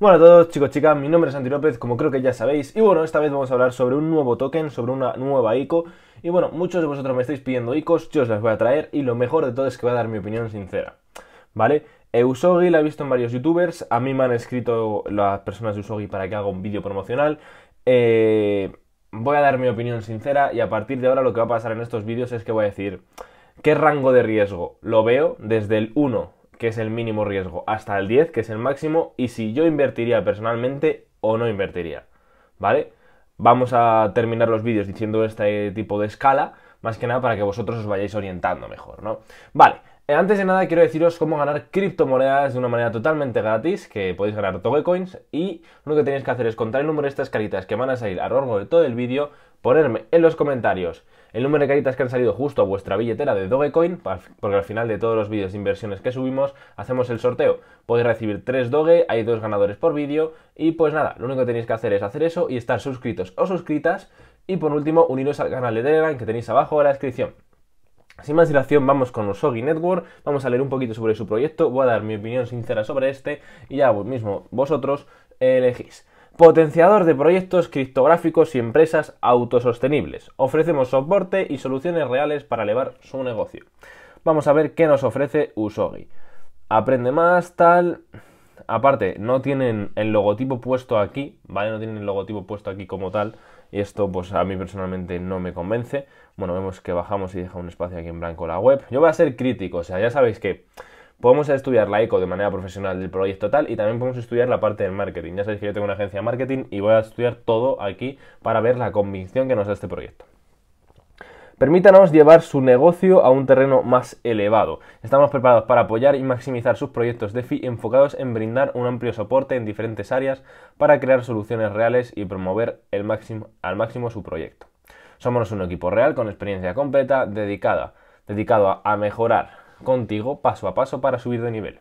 Bueno a todos chicos, chicas, mi nombre es Santi López, como creo que ya sabéis, y bueno, esta vez vamos a hablar sobre un nuevo token, sobre una nueva ICO, y bueno, muchos de vosotros me estáis pidiendo ICOs, yo os las voy a traer, y lo mejor de todo es que voy a dar mi opinión sincera, ¿vale? Eusogi eh, la he visto en varios youtubers, a mí me han escrito las personas de Eusogi para que haga un vídeo promocional, eh, voy a dar mi opinión sincera, y a partir de ahora lo que va a pasar en estos vídeos es que voy a decir... ¿Qué rango de riesgo? Lo veo desde el 1 que es el mínimo riesgo, hasta el 10, que es el máximo, y si yo invertiría personalmente o no invertiría. ¿Vale? Vamos a terminar los vídeos diciendo este tipo de escala, más que nada para que vosotros os vayáis orientando mejor, ¿no? Vale, eh, antes de nada quiero deciros cómo ganar criptomonedas de una manera totalmente gratis, que podéis ganar Dogecoins y lo que tenéis que hacer es contar el número de estas caritas que van a salir a lo largo de todo el vídeo, ponerme en los comentarios el número de caritas que han salido justo a vuestra billetera de Dogecoin, porque al final de todos los vídeos de inversiones que subimos hacemos el sorteo. Podéis recibir 3 Doge, hay 2 ganadores por vídeo y pues nada, lo único que tenéis que hacer es hacer eso y estar suscritos o suscritas y por último uniros al canal de Telegram que tenéis abajo en la descripción. Sin más dilación, vamos con Usogi Network, vamos a leer un poquito sobre su proyecto, voy a dar mi opinión sincera sobre este y ya vos mismo vosotros elegís. Potenciador de proyectos criptográficos y empresas autosostenibles. Ofrecemos soporte y soluciones reales para elevar su negocio. Vamos a ver qué nos ofrece Usogi. Aprende más, tal... Aparte, no tienen el logotipo puesto aquí, ¿vale? No tienen el logotipo puesto aquí como tal. Y esto, pues a mí personalmente no me convence. Bueno, vemos que bajamos y deja un espacio aquí en blanco la web. Yo voy a ser crítico, o sea, ya sabéis que podemos estudiar la eco de manera profesional del proyecto tal y también podemos estudiar la parte del marketing. Ya sabéis que yo tengo una agencia de marketing y voy a estudiar todo aquí para ver la convicción que nos da este proyecto. Permítanos llevar su negocio a un terreno más elevado. Estamos preparados para apoyar y maximizar sus proyectos de DeFi enfocados en brindar un amplio soporte en diferentes áreas para crear soluciones reales y promover el máximo, al máximo su proyecto. Somos un equipo real con experiencia completa dedicada, dedicado a, a mejorar contigo paso a paso para subir de nivel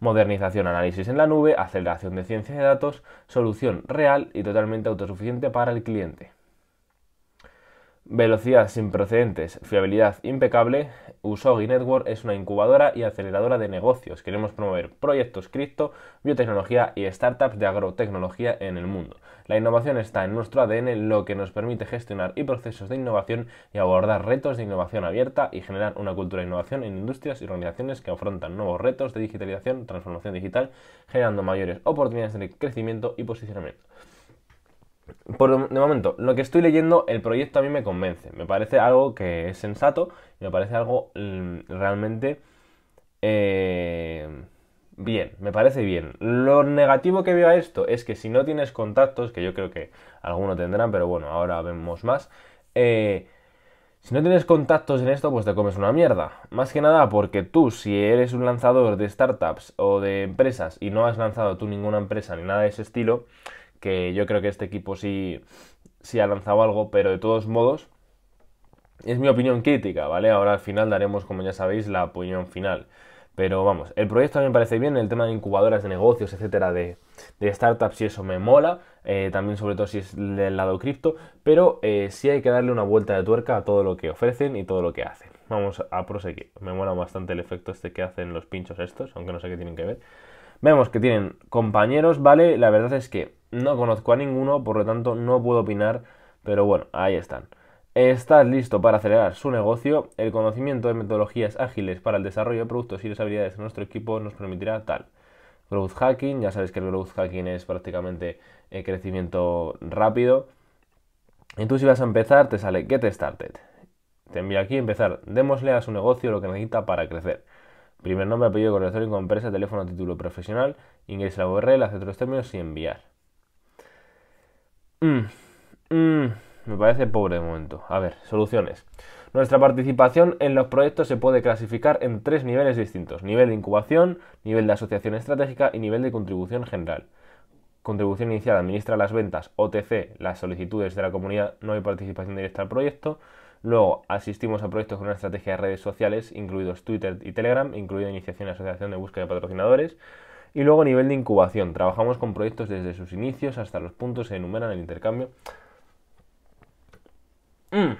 modernización, análisis en la nube, aceleración de ciencia de datos, solución real y totalmente autosuficiente para el cliente. Velocidad sin precedentes, fiabilidad impecable. Usogi Network es una incubadora y aceleradora de negocios. Queremos promover proyectos cripto, biotecnología y startups de agrotecnología en el mundo. La innovación está en nuestro ADN, lo que nos permite gestionar y procesos de innovación y abordar retos de innovación abierta y generar una cultura de innovación en industrias y organizaciones que afrontan nuevos retos de digitalización, transformación digital, generando mayores oportunidades de crecimiento y posicionamiento por de momento, lo que estoy leyendo, el proyecto a mí me convence. Me parece algo que es sensato me parece algo mm, realmente eh, bien. Me parece bien. Lo negativo que veo a esto es que si no tienes contactos, que yo creo que algunos tendrán, pero bueno, ahora vemos más. Eh, si no tienes contactos en esto, pues te comes una mierda. Más que nada porque tú, si eres un lanzador de startups o de empresas y no has lanzado tú ninguna empresa ni nada de ese estilo, que yo creo que este equipo sí, sí ha lanzado algo, pero de todos modos es mi opinión crítica, ¿vale? Ahora al final daremos, como ya sabéis, la opinión final. Pero vamos, el proyecto a me parece bien, el tema de incubadoras de negocios, etcétera, de, startups, y eso me mola, eh, también sobre todo si es del lado cripto, pero eh, sí hay que darle una vuelta de tuerca a todo lo que ofrecen y todo lo que hacen. Vamos a proseguir, me mola bastante el efecto este que hacen los pinchos estos, aunque no sé qué tienen que ver. Vemos que tienen compañeros, ¿vale? La verdad es que no conozco a ninguno, por lo tanto no puedo opinar, pero bueno, ahí están. ¿Estás listo para acelerar su negocio? El conocimiento de metodologías ágiles para el desarrollo de productos y las habilidades de nuestro equipo nos permitirá tal. Growth hacking, ya sabes que el growth hacking es prácticamente eh, crecimiento rápido. Y tú si vas a empezar te sale Get Started. Te envía aquí empezar. Démosle a su negocio lo que necesita para crecer. Primer nombre, apellido, correo electrónico, empresa, teléfono, título profesional. Ingresa la URL, hace otros términos y enviar. Mm, mm, me parece pobre de momento. A ver, soluciones. Nuestra participación en los proyectos se puede clasificar en tres niveles distintos. Nivel de incubación, nivel de asociación estratégica y nivel de contribución general. Contribución inicial administra las ventas, OTC, las solicitudes de la comunidad, no hay participación directa al proyecto. Luego asistimos a proyectos con una estrategia de redes sociales, incluidos Twitter y Telegram, incluida iniciación y asociación de búsqueda de patrocinadores. Y luego nivel de incubación. Trabajamos con proyectos desde sus inicios hasta los puntos que enumeran el intercambio. Mm,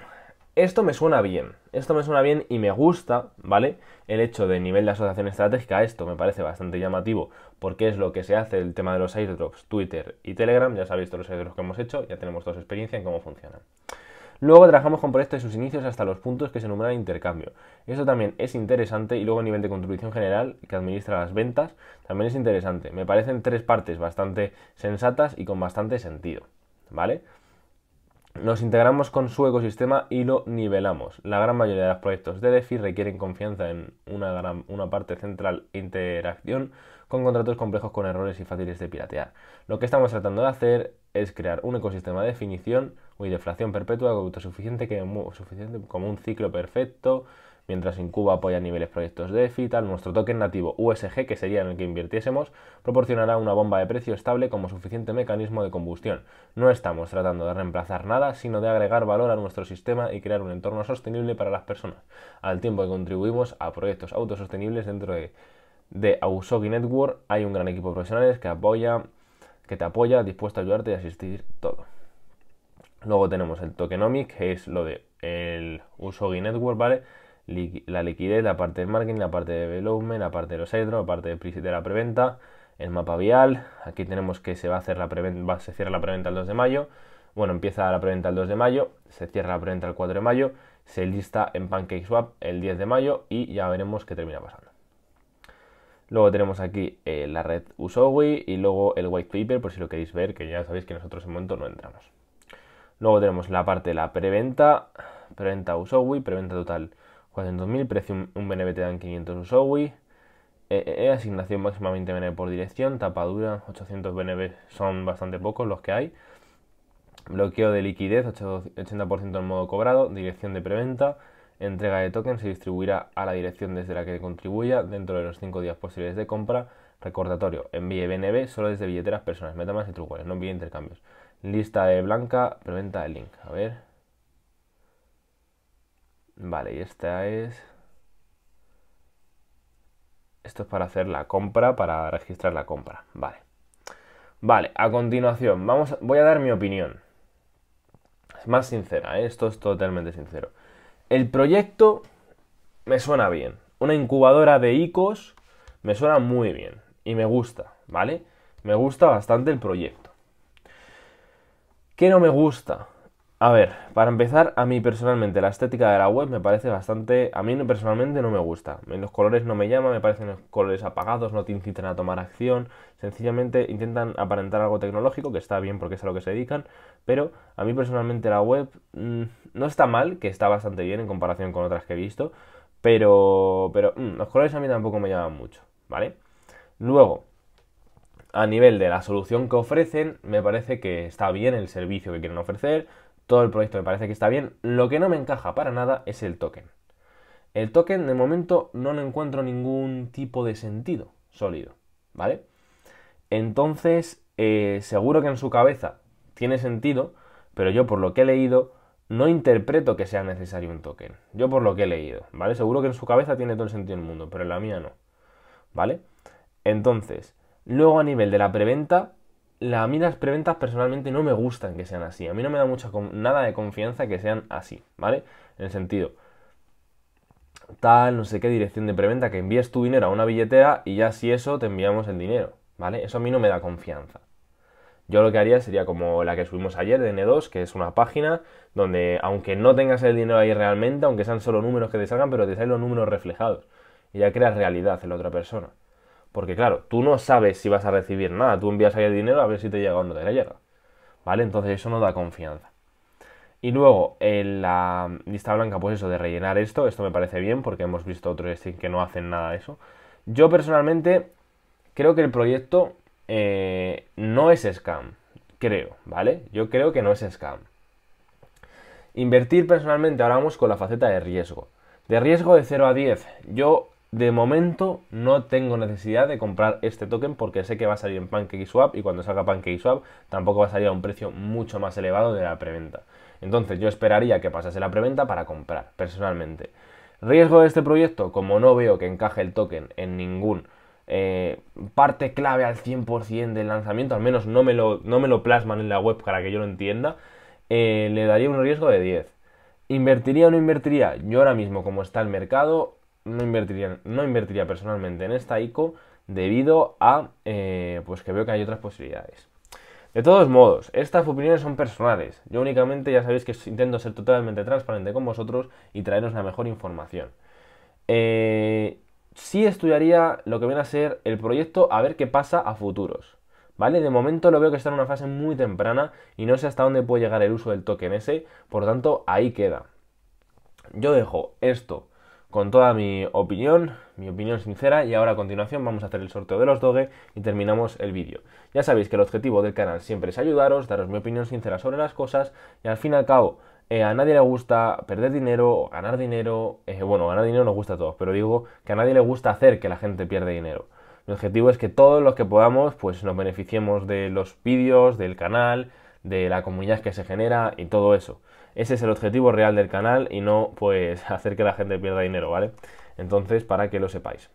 esto me suena bien. Esto me suena bien y me gusta, ¿vale? El hecho de nivel de asociación estratégica, esto me parece bastante llamativo porque es lo que se hace el tema de los airdrops, Twitter y Telegram. Ya sabéis todos los airdrops que hemos hecho, ya tenemos toda su experiencia en cómo funcionan. Luego trabajamos con proyectos de sus inicios hasta los puntos que se enumeran intercambio. Eso también es interesante y luego el nivel de contribución general que administra las ventas también es interesante. Me parecen tres partes bastante sensatas y con bastante sentido, ¿vale? Nos integramos con su ecosistema y lo nivelamos. La gran mayoría de los proyectos de DeFi requieren confianza en una, una parte central e interacción con contratos complejos con errores y fáciles de piratear. Lo que estamos tratando de hacer es crear un ecosistema de definición uy, deflación perpetua, autosuficiente que suficiente como un ciclo perfecto, mientras Incuba apoya niveles proyectos de EFI tal, nuestro token nativo USG, que sería en el que invirtiésemos, proporcionará una bomba de precio estable como suficiente mecanismo de combustión. No estamos tratando de reemplazar nada, sino de agregar valor a nuestro sistema y crear un entorno sostenible para las personas, al tiempo que contribuimos a proyectos autosostenibles dentro de, de Ausogi Network. Hay un gran equipo de profesionales que apoya que te apoya, dispuesto a ayudarte y asistir todo. Luego tenemos el tokenomic, que es lo de el Usogi Network, ¿vale? la liquidez, la parte de marketing, la parte de development, la parte de los airdrops, la parte de, de la preventa, el mapa vial. Aquí tenemos que se va a hacer la preventa, se cierra la preventa el 2 de mayo. Bueno, empieza la preventa el 2 de mayo, se cierra la preventa el 4 de mayo, se lista en PancakeSwap el 10 de mayo y ya veremos qué termina pasando. Luego tenemos aquí eh, la red Usogi y luego el white paper por si lo queréis ver, que ya sabéis que nosotros en momento no entramos. Luego tenemos la parte de la preventa, preventa Usowi, preventa total 400.000, precio un, BNB te dan 500 Usowi, eh, eh, eh, asignación máxima 20 BNB por dirección, tapadura 800 BNB son bastante pocos los que hay, bloqueo de liquidez 80% en modo cobrado, dirección de preventa, entrega de token se distribuirá a la dirección desde la que contribuya dentro de los 5 días posibles de compra, recordatorio, envíe BNB solo desde billeteras personas, Metamas y trucuales, no envíe intercambios. Lista de blanca, preventa el link. A ver. Vale, y esta es... Esto es para hacer la compra, para registrar la compra. Vale. Vale, a continuación, vamos, voy a dar mi opinión. Es más sincera, ¿eh? esto es totalmente sincero. El proyecto me suena bien. Una incubadora de ICOs me suena muy bien y me gusta, ¿vale? Me gusta bastante el proyecto. ¿Qué no me gusta? A ver, para empezar, a mí personalmente la estética de la web me parece bastante... A mí personalmente no me gusta. Los colores no me llaman, me parecen colores apagados, no te incitan a tomar acción. Sencillamente intentan aparentar algo tecnológico, que está bien porque es a lo que se dedican. Pero a mí personalmente la web mm, no está mal, que está bastante bien en comparación con otras que he visto. Pero, pero mm, los colores a mí tampoco me llaman mucho, ¿vale? Luego, a nivel de la solución que ofrecen, me parece que está bien el servicio que quieren ofrecer, todo el proyecto me parece que está bien. Lo que no me encaja para nada es el token. El token de momento no encuentro ningún tipo de sentido sólido, ¿vale? Entonces, eh, seguro que en su cabeza tiene sentido, pero yo por lo que he leído no interpreto que sea necesario un token. Yo por lo que he leído, ¿vale? Seguro que en su cabeza tiene todo el sentido del mundo, pero en la mía no, ¿vale? Entonces, Luego a nivel de la preventa, a mí las preventas personalmente no me gustan que sean así. A mí no me da mucha nada de confianza que sean así, ¿vale? En el sentido, tal, no sé qué dirección de preventa, que envíes tu dinero a una billetera y ya si eso te enviamos el dinero, ¿vale? Eso a mí no me da confianza. Yo lo que haría sería como la que subimos ayer de N2, que es una página donde aunque no tengas el dinero ahí realmente, aunque sean solo números que te salgan, pero te salen los números reflejados. Y ya creas realidad en la otra persona. Porque claro, tú no sabes si vas a recibir nada. Tú envías ahí el dinero a ver si te llega o no te llega. ¿Vale? Entonces eso no da confianza. Y luego, en la lista blanca, pues eso, de rellenar esto, esto me parece bien porque hemos visto otros que no hacen nada de eso. Yo personalmente creo que el proyecto eh, no es scam, creo, ¿vale? Yo creo que no es scam. Invertir personalmente, ahora vamos con la faceta de riesgo. De riesgo de 0 a 10, yo de momento no tengo necesidad de comprar este token porque sé que va a salir en PancakeSwap y cuando salga PancakeSwap tampoco va a salir a un precio mucho más elevado de la preventa. Entonces yo esperaría que pasase la preventa para comprar, personalmente. Riesgo de este proyecto, como no veo que encaje el token en ningún eh, parte clave al 100% del lanzamiento, al menos no me, lo, no me lo plasman en la web para que yo lo entienda, eh, le daría un riesgo de 10. ¿Invertiría o no invertiría? Yo ahora mismo, como está el mercado, no invertiría, no invertiría personalmente en esta ICO debido a eh, pues que veo que hay otras posibilidades. De todos modos, estas opiniones son personales. Yo únicamente ya sabéis que intento ser totalmente transparente con vosotros y traeros la mejor información. si eh, sí estudiaría lo que viene a ser el proyecto a ver qué pasa a futuros. ¿Vale? De momento lo veo que está en una fase muy temprana y no sé hasta dónde puede llegar el uso del token ese, por tanto ahí queda. Yo dejo esto con toda mi opinión, mi opinión sincera y ahora a continuación vamos a hacer el sorteo de los Doge y terminamos el vídeo. Ya sabéis que el objetivo del canal siempre es ayudaros, daros mi opinión sincera sobre las cosas y al fin y al cabo eh, a nadie le gusta perder dinero o ganar dinero, eh, bueno, ganar dinero nos gusta a todos, pero digo que a nadie le gusta hacer que la gente pierda dinero. Mi objetivo es que todos los que podamos pues nos beneficiemos de los vídeos, del canal, de la comunidad que se genera y todo eso. Ese es el objetivo real del canal y no pues hacer que la gente pierda dinero, ¿vale? Entonces, para que lo sepáis.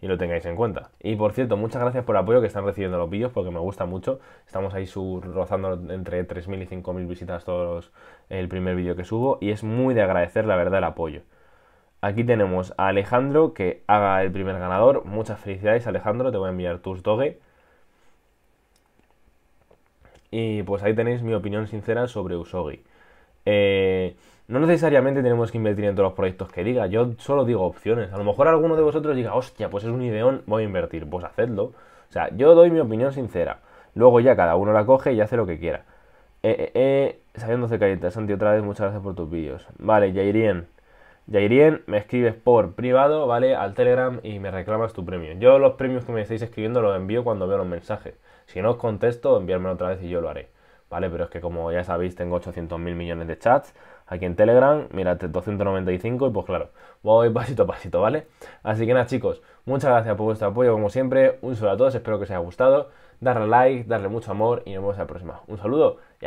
Y lo tengáis en cuenta. Y por cierto, muchas gracias por el apoyo que están recibiendo los vídeos porque me gusta mucho. Estamos ahí rozando entre 3.000 y 5.000 visitas todos el primer vídeo que subo y es muy de agradecer la verdad el apoyo. Aquí tenemos a Alejandro que haga el primer ganador. Muchas felicidades Alejandro, te voy a enviar tus doge. Y pues ahí tenéis mi opinión sincera sobre Usogi. Eh, no necesariamente tenemos que invertir en todos los proyectos que diga, yo solo digo opciones. A lo mejor alguno de vosotros diga, hostia, pues es un ideón, voy a invertir, pues hacedlo. O sea, yo doy mi opinión sincera. Luego ya cada uno la coge y hace lo que quiera. Eh, eh, eh. Santi, otra vez, muchas gracias por tus vídeos. Vale, Jairien. Jairien, me escribes por privado, ¿vale? Al Telegram y me reclamas tu premio. Yo los premios que me estáis escribiendo los envío cuando veo los mensajes. Si no os contesto, enviármelo otra vez y yo lo haré. ¿Vale? Pero es que como ya sabéis, tengo 800.000 millones de chats aquí en Telegram. Mírate, 295 y pues claro, voy pasito a pasito, ¿vale? Así que nada, chicos, muchas gracias por vuestro apoyo como siempre. Un saludo a todos, espero que os haya gustado. Darle like, darle mucho amor y nos vemos a la próxima. Un saludo. Y